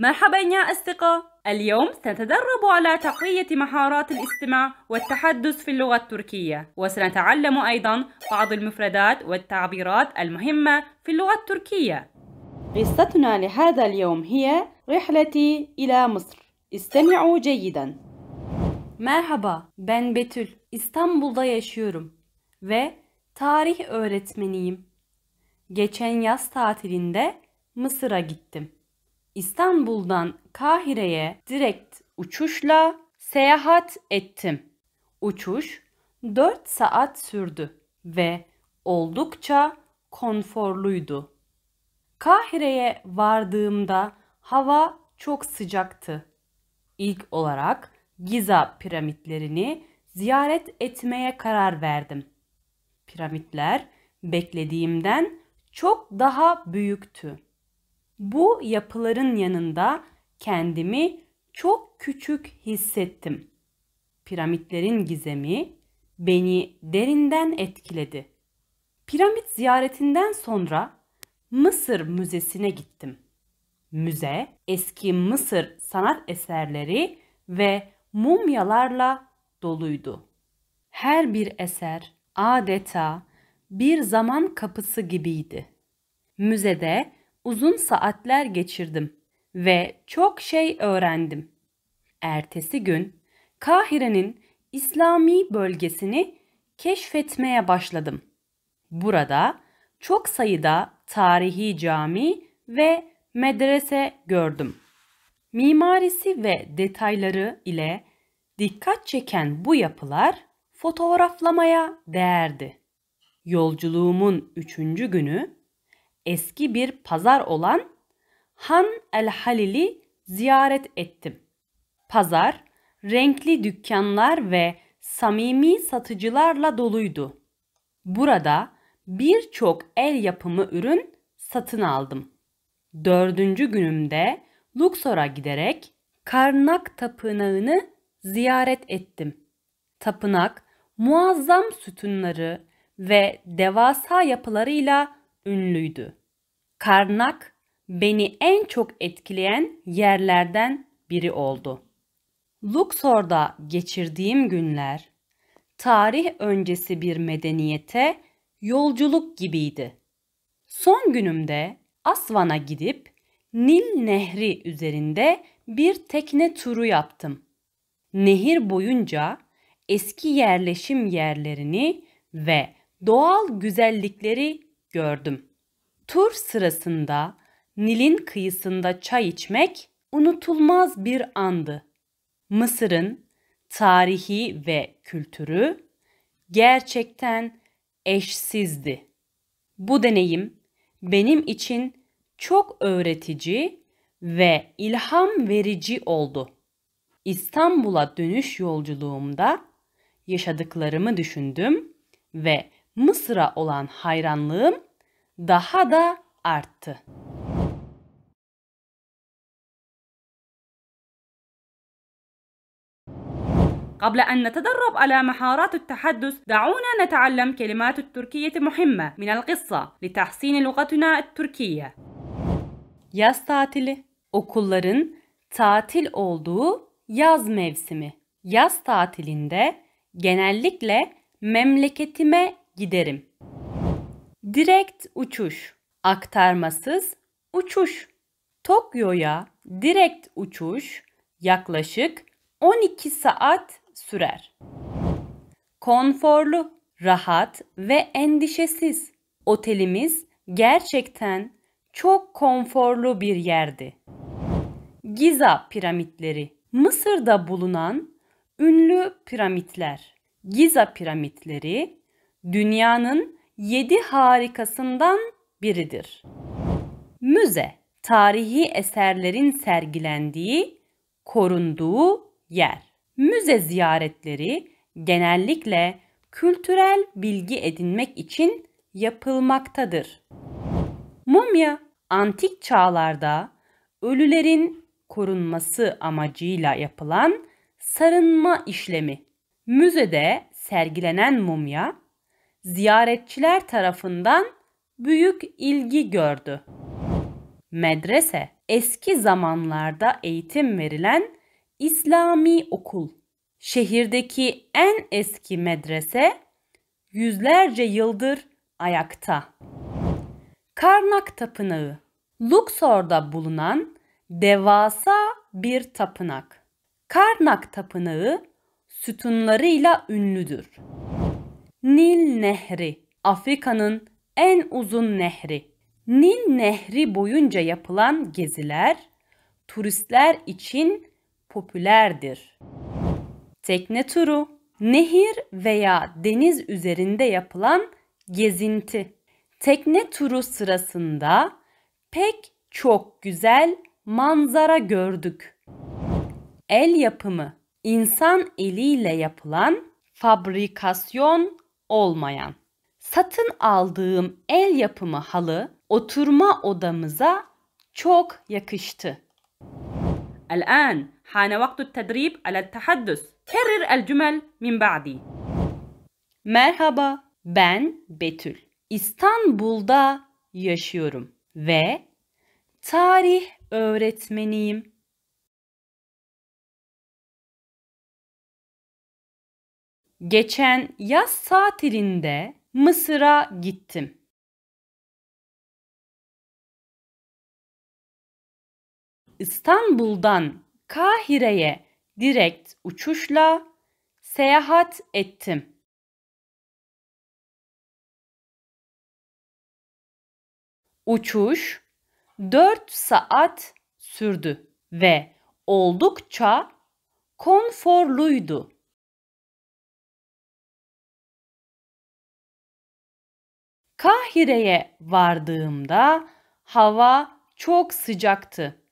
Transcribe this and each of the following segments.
مرحبا يا أصدقاء اليوم سنتدرب على تقوية مهارات الاستماع والتحدث في اللغة التركية وسنتعلم أيضا بعض المفردات والتعبيرات المهمة في اللغة التركية قصتنا لهذا اليوم هي رحلتي إلى مصر استمعوا جيدا مرحبا بن Betül İstanbul'da yaşıyorum ve tarih öğretmeniyim. Geçen yaz tatilinde Mısır'a gittim. İstanbul'dan Kahire'ye direkt uçuşla seyahat ettim. Uçuş 4 saat sürdü ve oldukça konforluydu. Kahire'ye vardığımda hava çok sıcaktı. İlk olarak Giza piramitlerini ziyaret etmeye karar verdim. Piramitler beklediğimden çok daha büyüktü. Bu yapıların yanında kendimi çok küçük hissettim. Piramitlerin gizemi beni derinden etkiledi. Piramit ziyaretinden sonra Mısır Müzesi'ne gittim. Müze, eski Mısır sanat eserleri ve mumyalarla doluydu. Her bir eser adeta bir zaman kapısı gibiydi. Müzede uzun saatler geçirdim ve çok şey öğrendim. Ertesi gün Kahire'nin İslami bölgesini keşfetmeye başladım. Burada çok sayıda tarihi cami ve medrese gördüm. Mimarisi ve detayları ile dikkat çeken bu yapılar fotoğraflamaya değerdi. Yolculuğumun üçüncü günü eski bir pazar olan Han el Halil'i ziyaret ettim. Pazar renkli dükkanlar ve samimi satıcılarla doluydu. Burada birçok el yapımı ürün satın aldım. Dördüncü günümde Luxor'a giderek Karnak Tapınağı'nı ziyaret ettim. Tapınak muazzam sütunları ve devasa yapılarıyla ünlüydü. Karnak beni en çok etkileyen yerlerden biri oldu. Luxor'da geçirdiğim günler tarih öncesi bir medeniyete yolculuk gibiydi. Son günümde Asvan'a gidip Nil Nehri üzerinde bir tekne turu yaptım. Nehir boyunca eski yerleşim yerlerini ve doğal güzellikleri gördüm. Tur sırasında Nil'in kıyısında çay içmek unutulmaz bir andı. Mısır'ın tarihi ve kültürü gerçekten eşsizdi. Bu deneyim benim için çok öğretici ve ilham verici oldu. İstanbul'a dönüş yolculuğumda yaşadıklarımı düşündüm ve Mısır'a olan hayranlığım daha da arttı. قبل أن نتدرب على مهارات التحدث دعونا نتعلم كلمات التركية مهمة من القصة لتحسين لغتنا التركية. Yaz tatili okulların tatil olduğu yaz mevsimi. Yaz tatilinde genellikle memleketime giderim. Direkt uçuş. Aktarmasız uçuş. Tokyo'ya direkt uçuş yaklaşık 12 saat sürer. Konforlu, rahat ve endişesiz. Otelimiz gerçekten çok konforlu bir yerdi. Giza piramitleri Mısır'da bulunan ünlü piramitler. Giza piramitleri dünyanın yedi harikasından biridir. Müze, tarihi eserlerin sergilendiği, korunduğu yer. Müze ziyaretleri genellikle kültürel bilgi edinmek için yapılmaktadır. Mumya, antik çağlarda ölülerin korunması amacıyla yapılan sarınma işlemi. Müzede sergilenen mumya ziyaretçiler tarafından büyük ilgi gördü. Medrese eski zamanlarda eğitim verilen İslami okul. Şehirdeki en eski medrese yüzlerce yıldır ayakta. Karnak Tapınağı Luxor'da bulunan devasa bir tapınak. Karnak Tapınağı sütunlarıyla ünlüdür. Nil Nehri, Afrika'nın en uzun nehri. Nil Nehri boyunca yapılan geziler turistler için popülerdir. Tekne turu, nehir veya deniz üzerinde yapılan gezinti. Tekne turu sırasında pek çok güzel manzara gördük. El yapımı, insan eliyle yapılan fabrikasyon olmayan. Satın aldığım el yapımı halı oturma odamıza çok yakıştı. الآن حان وقت التدريب على التحدث. كرر الجمل من بعدي. Merhaba, ben Betül. İstanbul'da yaşıyorum ve tarih öğretmeniyim. Geçen yaz tatilinde Mısır'a gittim. İstanbul'dan Kahire'ye direkt uçuşla seyahat ettim. Uçuş 4 saat sürdü ve oldukça konforluydu. Kahire'ye vardığımda hava çok sıcaktı.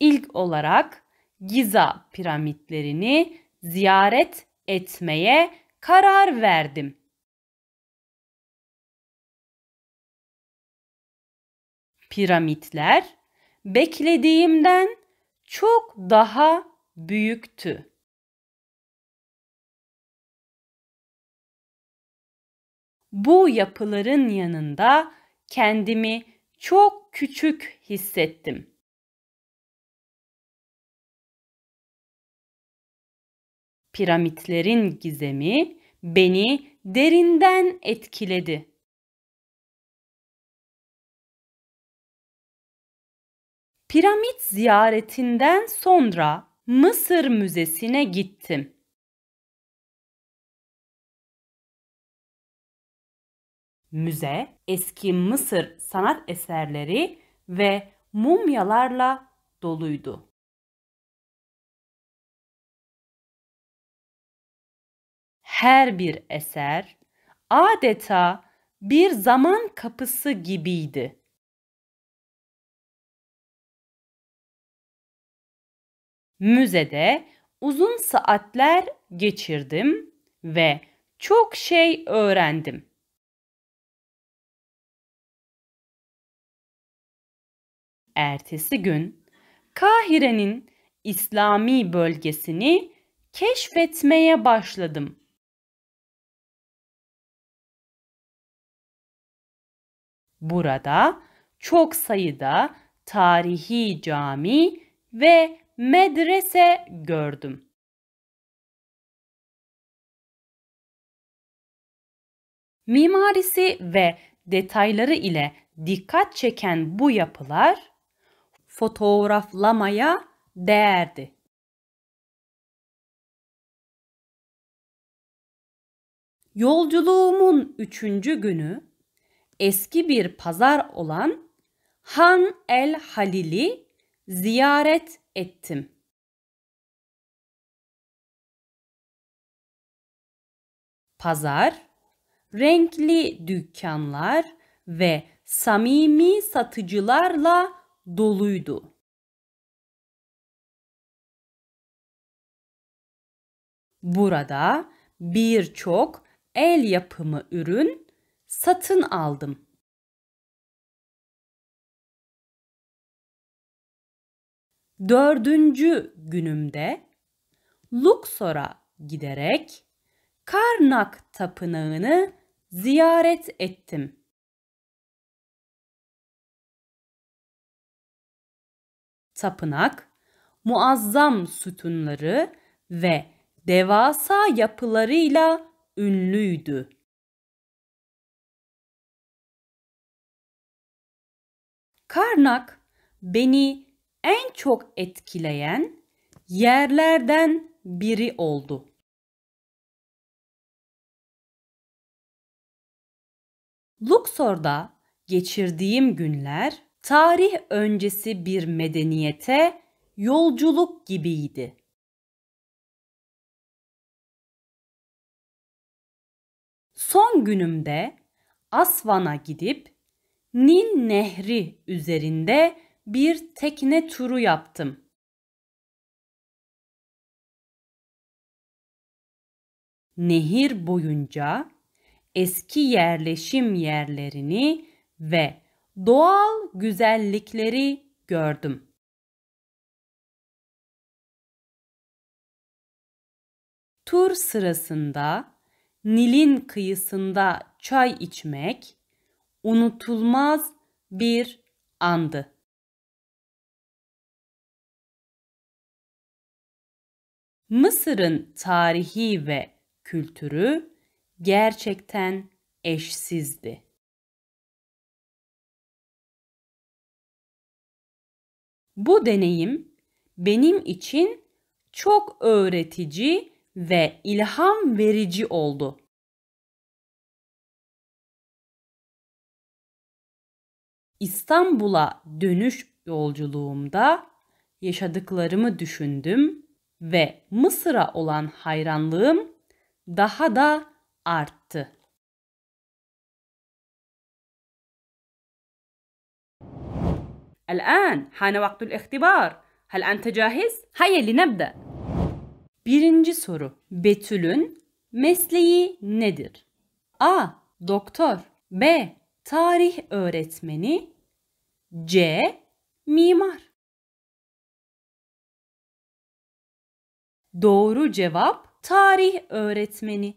İlk olarak Giza piramitlerini ziyaret etmeye karar verdim. Piramitler beklediğimden çok daha büyüktü. Bu yapıların yanında kendimi çok küçük hissettim. Piramitlerin gizemi beni derinden etkiledi. Piramit ziyaretinden sonra Mısır Müzesi'ne gittim. müze, eski Mısır sanat eserleri ve mumyalarla doluydu. Her bir eser adeta bir zaman kapısı gibiydi. Müzede uzun saatler geçirdim ve çok şey öğrendim. ertesi gün Kahire'nin İslami bölgesini keşfetmeye başladım. Burada çok sayıda tarihi cami ve medrese gördüm. Mimarisi ve detayları ile dikkat çeken bu yapılar fotoğraflamaya değerdi. Yolculuğumun üçüncü günü eski bir pazar olan Han el Halil'i ziyaret ettim. Pazar, renkli dükkanlar ve samimi satıcılarla doluydu. Burada birçok el yapımı ürün satın aldım. Dördüncü günümde Luxor'a giderek Karnak Tapınağı'nı ziyaret ettim. tapınak, muazzam sütunları ve devasa yapılarıyla ünlüydü. Karnak beni en çok etkileyen yerlerden biri oldu. Luxor'da geçirdiğim günler tarih öncesi bir medeniyete yolculuk gibiydi. Son günümde Asvan'a gidip Nil Nehri üzerinde bir tekne turu yaptım. Nehir boyunca eski yerleşim yerlerini ve doğal güzellikleri gördüm. Tur sırasında Nil'in kıyısında çay içmek unutulmaz bir andı. Mısır'ın tarihi ve kültürü gerçekten eşsizdi. Bu deneyim benim için çok öğretici ve ilham verici oldu. İstanbul'a dönüş yolculuğumda yaşadıklarımı düşündüm ve Mısır'a olan hayranlığım daha da arttı. الآن حان vaktu الاختبار. هل أنت جاهز؟ Haydi نبدأ. Birinci soru. Betül'ün mesleği nedir? A. Doktor. B. Tarih öğretmeni. C. Mimar. Doğru cevap tarih öğretmeni.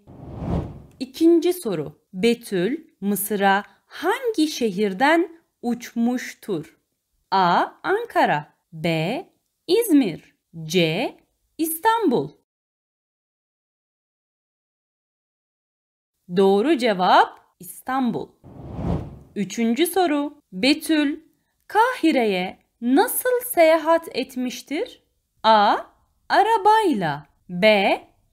İkinci soru. Betül Mısır'a hangi şehirden uçmuştur? A. Ankara B. İzmir C. İstanbul Doğru cevap İstanbul. Üçüncü soru. Betül Kahire'ye nasıl seyahat etmiştir? A. Arabayla B.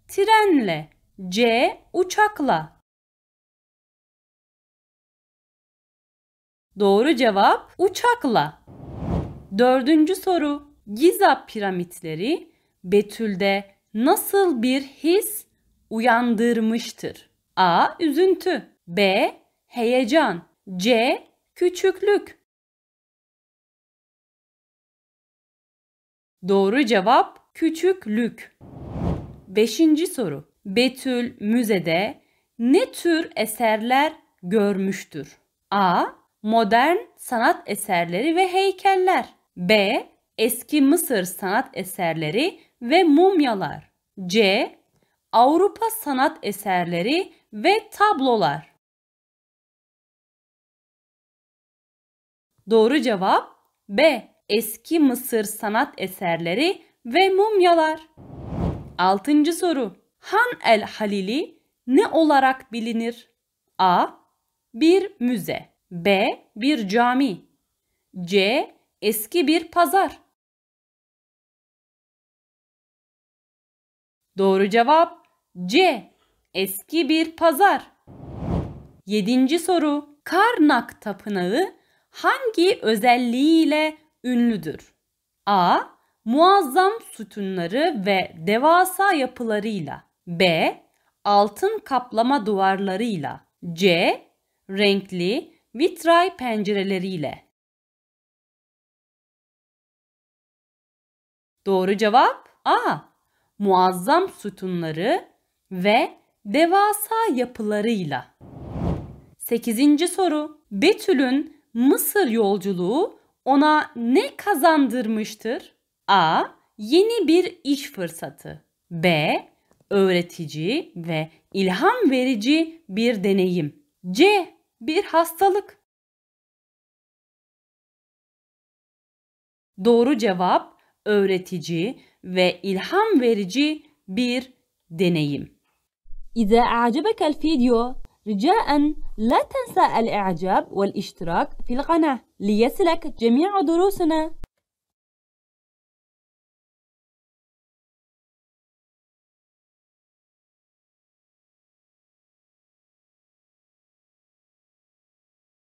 Trenle C. Uçakla Doğru cevap uçakla. Dördüncü soru. Giza piramitleri Betül'de nasıl bir his uyandırmıştır? A. Üzüntü B. Heyecan C. Küçüklük Doğru cevap küçüklük. Beşinci soru. Betül müzede ne tür eserler görmüştür? A. Modern sanat eserleri ve heykeller. B. Eski Mısır sanat eserleri ve mumyalar. C. Avrupa sanat eserleri ve tablolar. Doğru cevap B. Eski Mısır sanat eserleri ve mumyalar. 6. soru. Han el Halili ne olarak bilinir? A. Bir müze. B. Bir cami. C. Eski bir pazar. Doğru cevap C. Eski bir pazar. Yedinci soru. Karnak Tapınağı hangi özelliğiyle ünlüdür? A. Muazzam sütunları ve devasa yapılarıyla. B. Altın kaplama duvarlarıyla. C. Renkli vitray pencereleriyle. Doğru cevap A. Muazzam sütunları ve devasa yapılarıyla. 8. soru. Betül'ün Mısır yolculuğu ona ne kazandırmıştır? A. Yeni bir iş fırsatı. B. Öğretici ve ilham verici bir deneyim. C. Bir hastalık. Doğru cevap öğretici ve ilham verici bir deneyim. إذا أعجبك الفيديو رجاء لا تنسى الإعجاب والاشتراك في القناة ليصلك جميع دروسنا